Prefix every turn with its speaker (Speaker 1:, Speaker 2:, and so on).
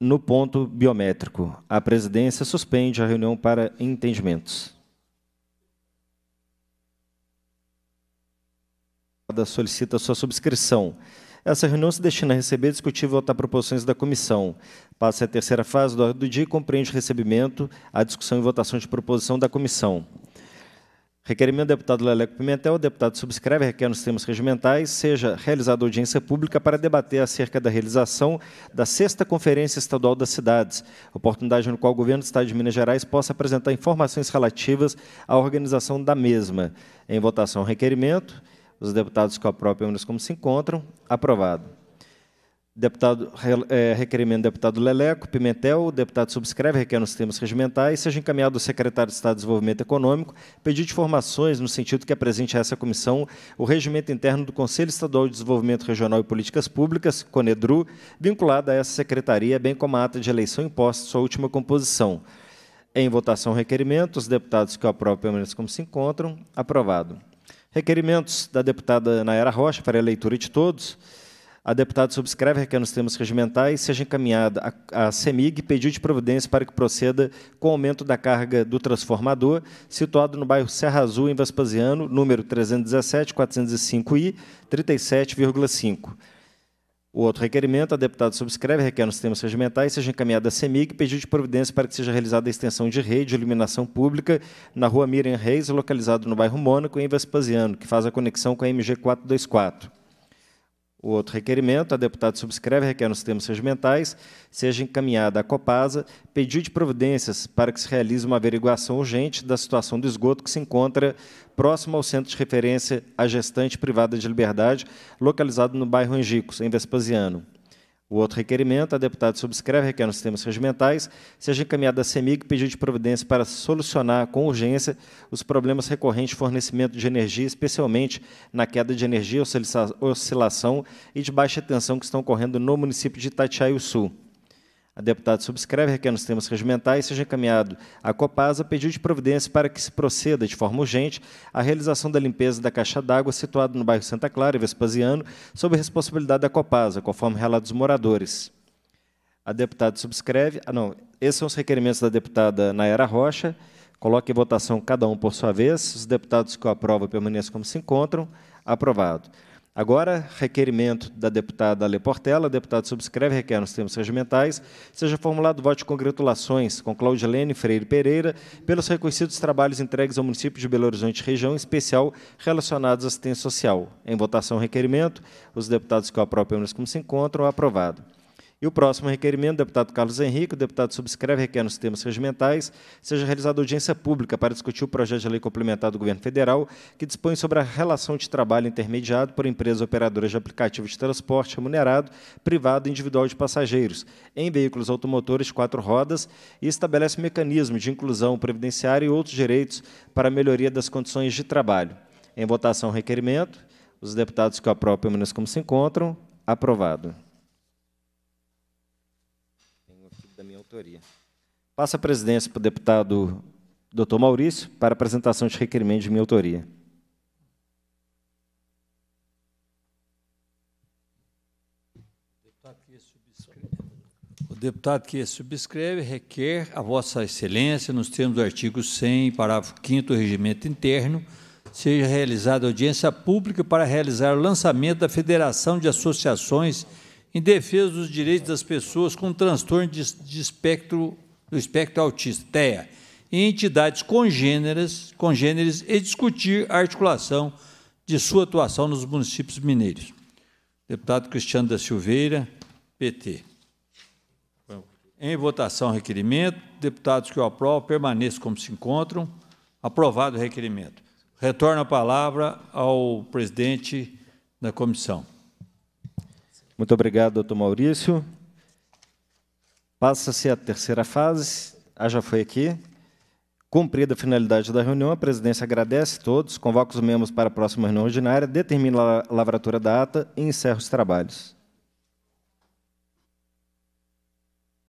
Speaker 1: No ponto biométrico, a presidência suspende a reunião para entendimentos. Solicita sua subscrição. Essa reunião se destina a receber, discutir e votar proposições da comissão. Passa a terceira fase do dia e compreende o recebimento, a discussão e votação de proposição da comissão. Requerimento do deputado Leleco Pimentel, o deputado subscreve, requer nos termos regimentais, seja realizada audiência pública para debater acerca da realização da sexta Conferência Estadual das Cidades, oportunidade no qual o governo do Estado de Minas Gerais possa apresentar informações relativas à organização da mesma. Em votação, requerimento. Os deputados que nos como se encontram. Aprovado. Deputado, é, requerimento do deputado Leleco, Pimentel, o deputado subscreve, requer nos termos regimentais, seja encaminhado ao secretário de Estado de Desenvolvimento Econômico, pedido informações no sentido que apresente a essa comissão o regimento interno do Conselho Estadual de Desenvolvimento Regional e Políticas Públicas, CONEDRU, vinculado a essa secretaria, bem como a ata de eleição imposta, sua última composição. Em votação, requerimento, os deputados que o aprovam permaneçam como se encontram. Aprovado. Requerimentos da deputada Nayara Rocha, para a leitura de todos. A deputada subscreve requer nos termos regimentais seja encaminhada à CEMIG pedido de providência para que proceda com aumento da carga do transformador, situado no bairro Serra Azul, em Vespasiano, número 317-405-I, 37,5. O outro requerimento, a deputada subscreve, requer nos termos regimentais, seja encaminhada à CEMIG pedido de providência para que seja realizada a extensão de rede de iluminação pública na rua Miriam Reis, localizado no bairro Mônaco, em Vespasiano, que faz a conexão com a MG 424. O outro requerimento, a deputada subscreve, requer nos termos regimentais, seja encaminhada à Copasa, pedido de providências para que se realize uma averiguação urgente da situação do esgoto que se encontra próximo ao centro de referência à gestante privada de liberdade, localizado no bairro Angicos, em Vespasiano. O outro requerimento, a deputada subscreve, requer é nos sistemas regimentais, seja encaminhada à CEMIG pedido de providência para solucionar com urgência os problemas recorrentes de fornecimento de energia, especialmente na queda de energia, oscilação e de baixa tensão que estão ocorrendo no município de Itatiaio Sul. A deputada subscreve, requer é nos termos regimentais, seja encaminhado à Copasa pedido de providência para que se proceda de forma urgente à realização da limpeza da caixa d'água situada no bairro Santa Clara e Vespasiano, sob responsabilidade da Copasa, conforme relatados moradores. A deputada subscreve. Ah, não. Esses são os requerimentos da deputada Nayara Rocha. Coloque em votação cada um por sua vez. Os deputados que o aprovam permaneçam como se encontram. Aprovado. Agora, requerimento da deputada Ale Portela, deputado subscreve, requer nos termos regimentais, seja formulado voto de congratulações com Claudilene Freire Pereira pelos reconhecidos trabalhos entregues ao município de Belo Horizonte região, em especial relacionados à assistência social. Em votação, requerimento, os deputados que o nos como se encontram, aprovado. E o próximo requerimento, deputado Carlos Henrique, o deputado subscreve requer nos termos regimentais, seja realizada audiência pública para discutir o projeto de lei complementar do governo federal que dispõe sobre a relação de trabalho intermediado por empresas operadoras de aplicativos de transporte remunerado, privado e individual de passageiros em veículos automotores de quatro rodas e estabelece mecanismos de inclusão previdenciária e outros direitos para a melhoria das condições de trabalho. Em votação, requerimento. Os deputados que o apropram, menos como se encontram. Aprovado. Relatoria. Passa a presidência para o deputado Dr. Maurício para apresentação de requerimento de minha autoria.
Speaker 2: O deputado que subscreve requer a Vossa Excelência, nos termos do artigo 100, parágrafo 5 do Regimento Interno, seja realizada audiência pública para realizar o lançamento da Federação de Associações em defesa dos direitos das pessoas com transtorno de, de espectro, do espectro autista, TEA, em entidades congêneres, congêneres e discutir a articulação de sua atuação nos municípios mineiros. Deputado Cristiano da Silveira, PT. Em votação, requerimento. Deputados que o aprovam permaneçam como se encontram. Aprovado o requerimento. Retorno a palavra ao presidente
Speaker 1: da comissão. Muito obrigado, doutor Maurício. Passa-se a terceira fase, a já foi aqui. Cumprida a finalidade da reunião, a presidência agradece a todos, convoca os membros para a próxima reunião ordinária, determina a lavratura da ata e encerra os trabalhos.